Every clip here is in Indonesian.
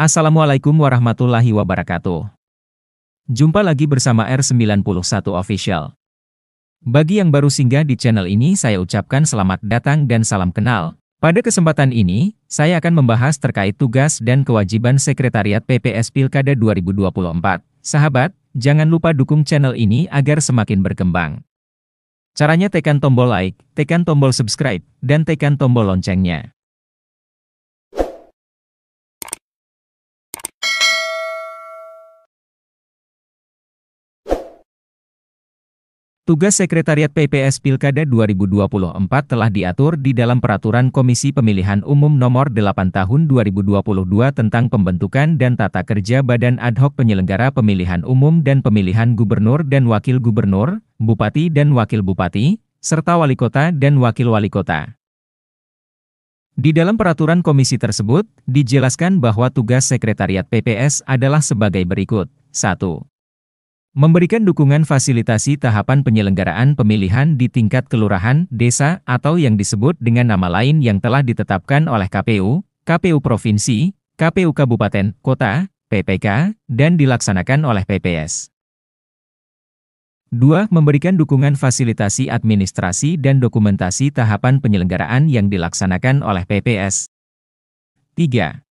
Assalamualaikum warahmatullahi wabarakatuh. Jumpa lagi bersama R91 Official. Bagi yang baru singgah di channel ini saya ucapkan selamat datang dan salam kenal. Pada kesempatan ini, saya akan membahas terkait tugas dan kewajiban Sekretariat PPS Pilkada 2024. Sahabat, jangan lupa dukung channel ini agar semakin berkembang. Caranya tekan tombol like, tekan tombol subscribe, dan tekan tombol loncengnya. Tugas Sekretariat PPS Pilkada 2024 telah diatur di dalam Peraturan Komisi Pemilihan Umum Nomor 8 Tahun 2022 tentang pembentukan dan tata kerja Badan Ad hoc Penyelenggara Pemilihan Umum dan Pemilihan Gubernur dan Wakil Gubernur, Bupati dan Wakil Bupati, serta Wali Kota dan Wakil Wali Kota. Di dalam peraturan komisi tersebut, dijelaskan bahwa tugas sekretariat PPS adalah sebagai berikut. 1. Memberikan dukungan fasilitasi tahapan penyelenggaraan pemilihan di tingkat kelurahan, desa, atau yang disebut dengan nama lain yang telah ditetapkan oleh KPU, KPU Provinsi, KPU Kabupaten, Kota, PPK, dan dilaksanakan oleh PPS. 2. Memberikan dukungan fasilitasi administrasi dan dokumentasi tahapan penyelenggaraan yang dilaksanakan oleh PPS. 3.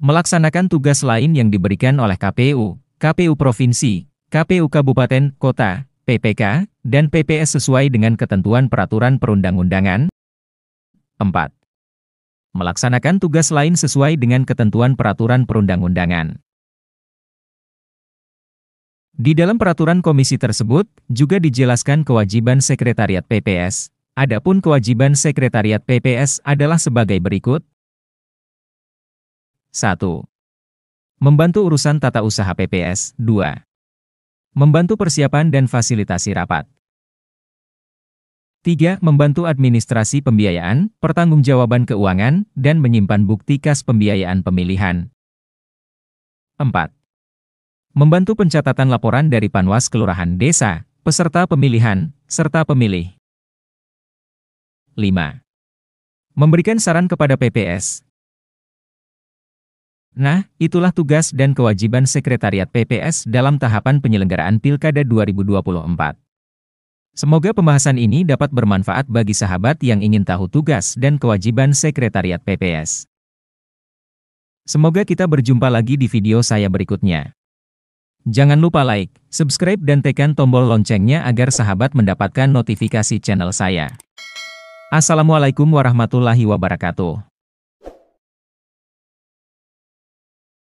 Melaksanakan tugas lain yang diberikan oleh KPU, KPU Provinsi, KPU Kabupaten, Kota, PPK, dan PPS sesuai dengan ketentuan peraturan perundang-undangan. 4. Melaksanakan tugas lain sesuai dengan ketentuan peraturan perundang-undangan. Di dalam peraturan komisi tersebut, juga dijelaskan kewajiban sekretariat PPS. Adapun kewajiban sekretariat PPS adalah sebagai berikut. 1. Membantu urusan tata usaha PPS. 2 Membantu persiapan dan fasilitasi rapat. 3. Membantu administrasi pembiayaan, pertanggungjawaban keuangan, dan menyimpan bukti kas pembiayaan pemilihan. 4. Membantu pencatatan laporan dari Panwas Kelurahan Desa, peserta pemilihan, serta pemilih. 5. Memberikan saran kepada PPS, Nah, itulah tugas dan kewajiban Sekretariat PPS dalam tahapan penyelenggaraan Pilkada 2024. Semoga pembahasan ini dapat bermanfaat bagi sahabat yang ingin tahu tugas dan kewajiban Sekretariat PPS. Semoga kita berjumpa lagi di video saya berikutnya. Jangan lupa like, subscribe dan tekan tombol loncengnya agar sahabat mendapatkan notifikasi channel saya. Assalamualaikum warahmatullahi wabarakatuh.